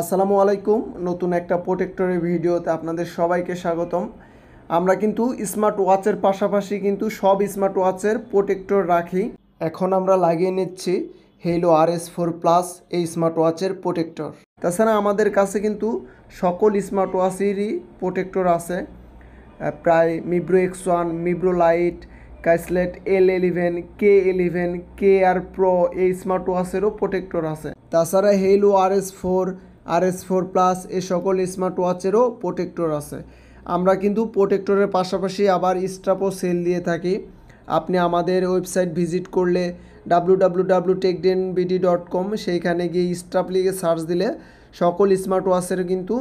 আসসালামু আলাইকুম নতুন একটা প্রোটেক্টরের ভিডিওতে আপনাদের সবাইকে স্বাগতম আমরা কিন্তু স্মার্ট ওয়াচের পাশাপাশি কিন্তু সব স্মার্ট ওয়াচের প্রোটেক্টর রাখি এখন আমরা লাগিয়ে নিচ্ছি Haylou R S four plus এই স্মার্ট ওয়াচের প্রোটেক্টর তাছাড়া আমাদের কাছে কিন্তু সকল স্মার্ট ওয়াচেরই প্রোটেক্টর আছে প্রায় Mibro X one Mibro lite কাইসলেট L eleven K eleven K আর প্রো এই স্মার্ট ওয়াচেরও প্রোটেক্টর আছে তাছাড়া Haylou R S four R S four plus এ সকল স্মার্ট ওয়াচেরও প্রোটেক্টর আছে আমরা কিন্তু প্রোটেক্টরের পাশাপাশি আবার স্ট্রাপও সেল দিয়ে থাকি আপনি আমাদের ওয়েবসাইট ভিজিট করলে W W W TechDen BD dot com সেইখানে গিয়ে স্টাফ লিগে সার্চ দিলে সকল স্মার্ট ওয়াচের কিন্তু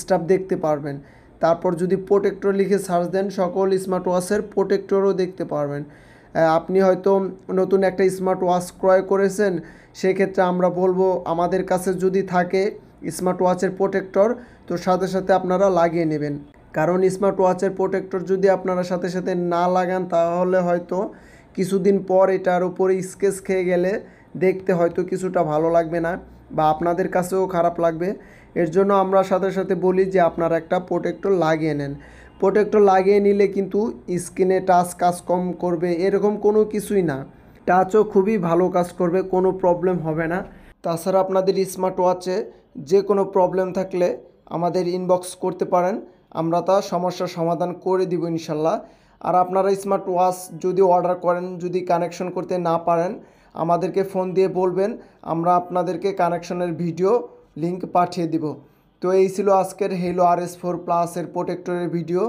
স্টাফ দেখতে পারবেন তারপর যদি প্রোটেক্টর লিখে সার্চ দেন সকল স্মার্ট ওয়াচের প্রোটেক্টরও দেখতে পারবেন আপনি হয়তো নতুন একটা স্মার্ট ওয়াচ ক্রয় করেছেন সেক্ষেত্রে আমরা বলবো আমাদের কাছে যদি থাকে স্মার্ট ওয়াচের প্রোটেক্টর তো সাথে সাথে আপনারা লাগিয়ে নেবেন কারণ স্মার্ট ওয়াচের প্রোটেক্টর যদি আপনারা সাথে সাথে না লাগান তাহলে হয়তো কিছুদিন পর এটার উপরে স্কেচ খেয়ে গেলে দেখতে হয়তো কিছুটা ভালো লাগবে না বা আপনাদের কাছেও খারাপ লাগবে এর জন্য আমরা সাথে সাথে বলি যে আপনারা একটা প্রোটেক্টর লাগিয়ে নেন প্রোটেক্টর লাগিয়ে নিলে কিন্তু স্কিনে টাচ কাজ কম করবে এরকম কোনো কিছুই না টাচও খুবই ভালো কাজ করবে কোনো প্রবলেম হবে না তাছাড়া আপনাদের স্মার্ট ওয়াচে যে কোনো প্রবলেম থাকলে আমাদের ইনবক্স করতে পারেন আমরা তা সমস্যার সমাধান করে দিব ইনশাল্লাহ আর আপনারা স্মার্ট ওয়াচ যদি অর্ডার করেন যদি কানেকশন করতে না পারেন আমাদেরকে ফোন দিয়ে বলবেন আমরা আপনাদেরকে কানেকশনের ভিডিও লিংক পাঠিয়ে দিব তো এই ছিল আজকের হেলো আর এস ফোর প্লাসের প্রোটেক্টরের ভিডিও